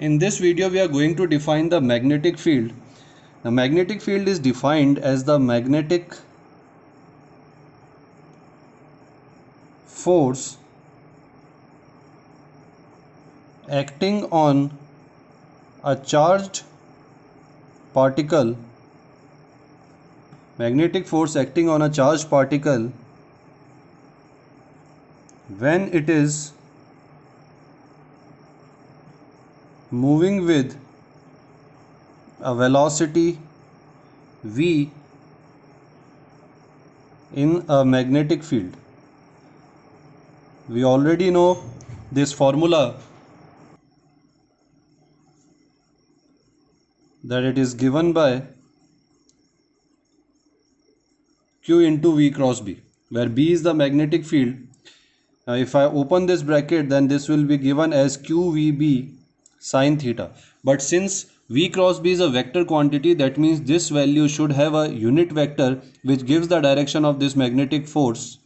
In this video we are going to define the magnetic field. The magnetic field is defined as the magnetic force acting on a charged particle magnetic force acting on a charged particle when it is moving with a velocity v in a magnetic field. We already know this formula that it is given by q into v cross b where b is the magnetic field. Now if I open this bracket then this will be given as qvb sine theta. But since V cross B is a vector quantity that means this value should have a unit vector which gives the direction of this magnetic force.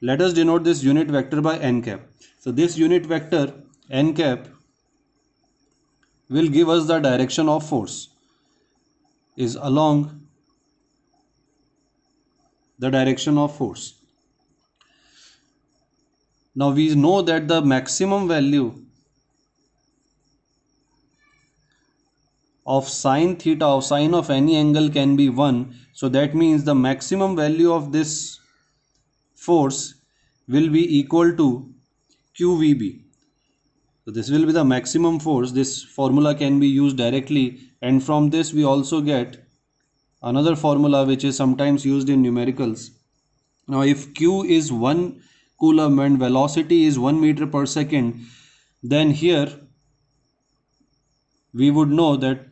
Let us denote this unit vector by n cap. So this unit vector n cap will give us the direction of force is along the direction of force. Now we know that the maximum value of sine theta of sine of any angle can be 1 so that means the maximum value of this force will be equal to QVB so this will be the maximum force this formula can be used directly and from this we also get another formula which is sometimes used in numericals now if Q is 1 coulomb and velocity is 1 meter per second then here we would know that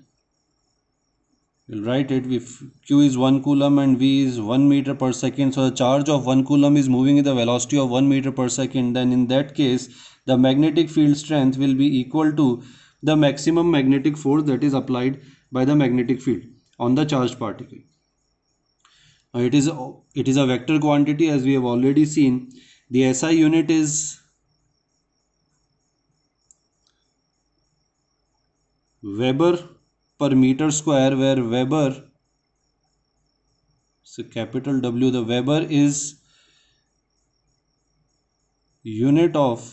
we'll write it if q is 1 coulomb and v is 1 meter per second so the charge of 1 coulomb is moving at the velocity of 1 meter per second then in that case the magnetic field strength will be equal to the maximum magnetic force that is applied by the magnetic field on the charged particle now it is it is a vector quantity as we have already seen the SI unit is Weber per meter square where Weber so capital W the Weber is unit of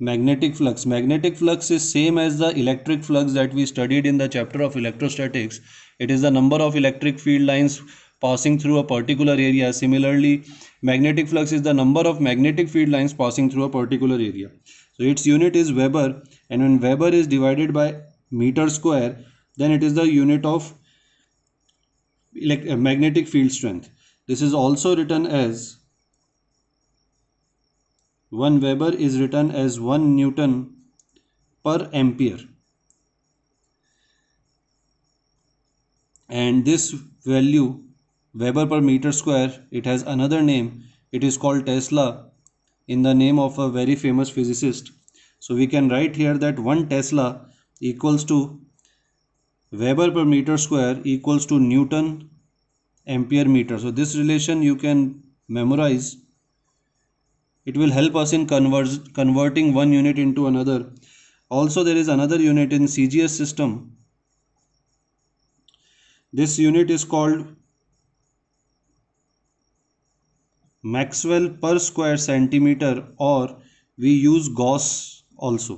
magnetic flux magnetic flux is same as the electric flux that we studied in the chapter of electrostatics it is the number of electric field lines passing through a particular area similarly magnetic flux is the number of magnetic field lines passing through a particular area so its unit is weber and when Weber is divided by meter square then it is the unit of magnetic field strength this is also written as 1 Weber is written as 1 Newton per ampere and this value Weber per meter square it has another name it is called Tesla in the name of a very famous physicist so we can write here that 1 Tesla equals to Weber per meter square equals to Newton ampere meter. So this relation you can memorize. It will help us in convert, converting one unit into another. Also there is another unit in CGS system. This unit is called Maxwell per square centimeter or we use Gauss also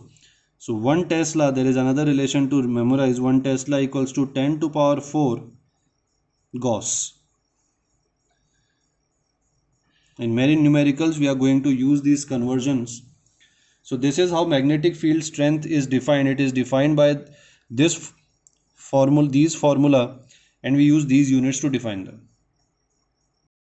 so 1 tesla there is another relation to memorize 1 tesla equals to 10 to power 4 gauss in marine numericals we are going to use these conversions so this is how magnetic field strength is defined it is defined by this formula these formula and we use these units to define them